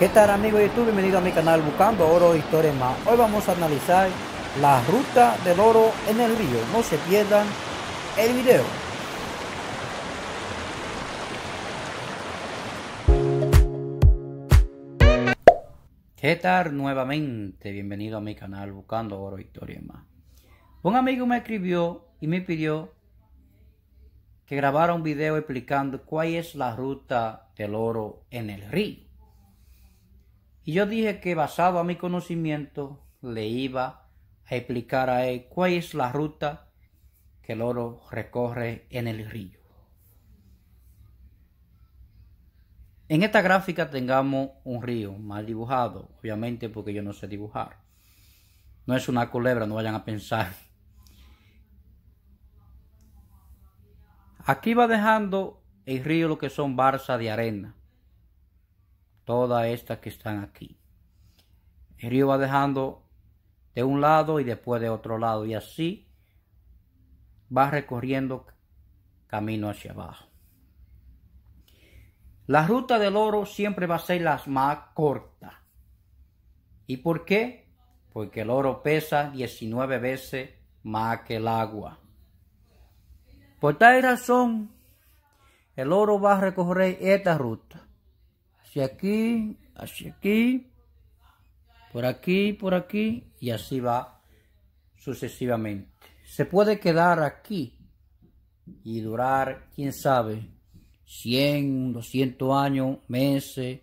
¿Qué tal amigos de YouTube? Bienvenido a mi canal Buscando Oro e Historias Más. Hoy vamos a analizar la ruta del oro en el río. No se pierdan el video. ¿Qué tal nuevamente? Bienvenido a mi canal Buscando Oro e Historia Más. Un amigo me escribió y me pidió que grabara un video explicando cuál es la ruta del oro en el río. Y yo dije que basado a mi conocimiento le iba a explicar a él cuál es la ruta que el oro recorre en el río. En esta gráfica tengamos un río mal dibujado, obviamente porque yo no sé dibujar. No es una culebra, no vayan a pensar. Aquí va dejando el río lo que son barzas de arena todas estas que están aquí. El río va dejando de un lado y después de otro lado y así va recorriendo camino hacia abajo. La ruta del oro siempre va a ser la más corta. ¿Y por qué? Porque el oro pesa 19 veces más que el agua. Por tal razón, el oro va a recorrer esta ruta hacia aquí, hacia aquí, por aquí, por aquí, y así va sucesivamente. Se puede quedar aquí y durar, quién sabe, 100, 200 años, meses,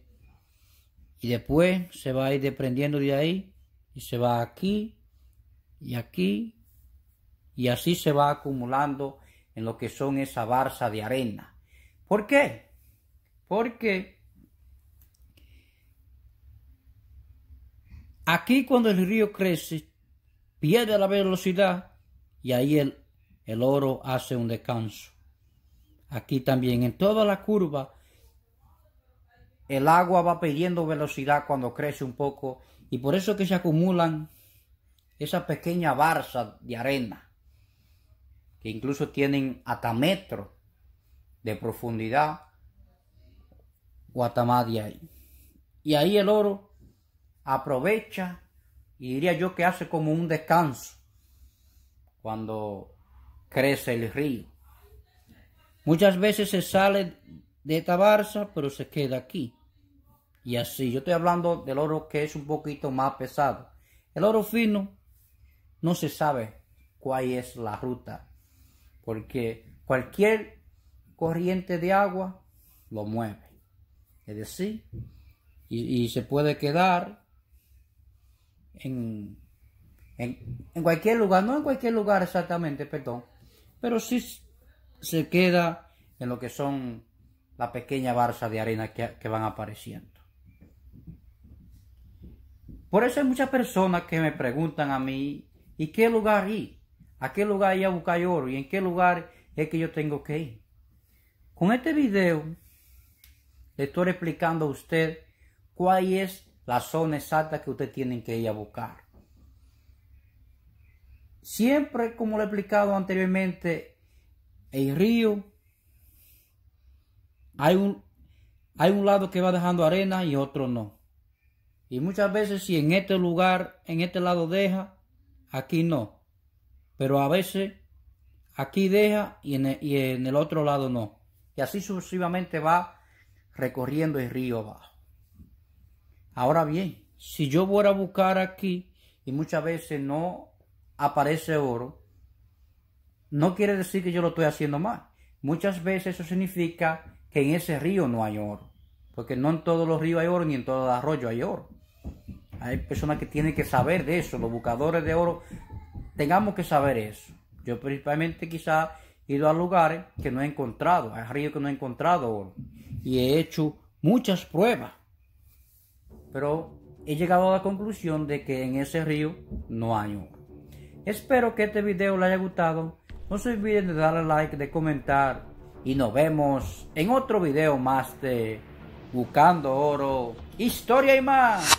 y después se va a ir deprendiendo de ahí, y se va aquí, y aquí, y así se va acumulando en lo que son esa barza de arena. ¿Por qué? Porque Aquí cuando el río crece, pierde la velocidad y ahí el, el oro hace un descanso. Aquí también, en toda la curva, el agua va perdiendo velocidad cuando crece un poco y por eso que se acumulan esas pequeñas barzas de arena que incluso tienen hasta metros de profundidad o hasta más de ahí. Y ahí el oro aprovecha y diría yo que hace como un descanso cuando crece el río. Muchas veces se sale de esta barza, pero se queda aquí. Y así, yo estoy hablando del oro que es un poquito más pesado. El oro fino no se sabe cuál es la ruta, porque cualquier corriente de agua lo mueve. Es decir, y, y se puede quedar en, cualquier lugar, no en cualquier lugar exactamente, perdón, pero sí se queda en lo que son las pequeñas barza de arena que, que van apareciendo. Por eso hay muchas personas que me preguntan a mí, ¿y qué lugar ir? ¿A qué lugar ir a buscar oro? ¿Y en qué lugar es que yo tengo que ir? Con este video le estoy explicando a usted cuál es la zona exacta que ustedes tienen que ir a buscar. Siempre, como lo he explicado anteriormente, El río hay un, hay un lado que va dejando arena y otro no. Y muchas veces si en este lugar, en este lado deja, aquí no. Pero a veces aquí deja y en y en el otro lado no. Y así sucesivamente va recorriendo el río abajo. Ahora bien, si yo voy a buscar aquí y muchas veces no aparece oro, no quiere decir que yo lo estoy haciendo mal. Muchas veces eso significa que en ese río no hay oro, porque no en todos los ríos hay oro ni en todos los arroyos hay oro. Hay personas que tienen que saber de eso, los buscadores de oro, tengamos que saber eso. Yo principalmente quizá he ido a lugares que no he encontrado, a ríos que no he encontrado oro, y he hecho muchas pruebas pero he llegado a la conclusión de que en ese río no hay oro. Espero que este video le haya gustado. No se olviden de darle like, de comentar y nos vemos en otro video más de Buscando Oro, Historia y más.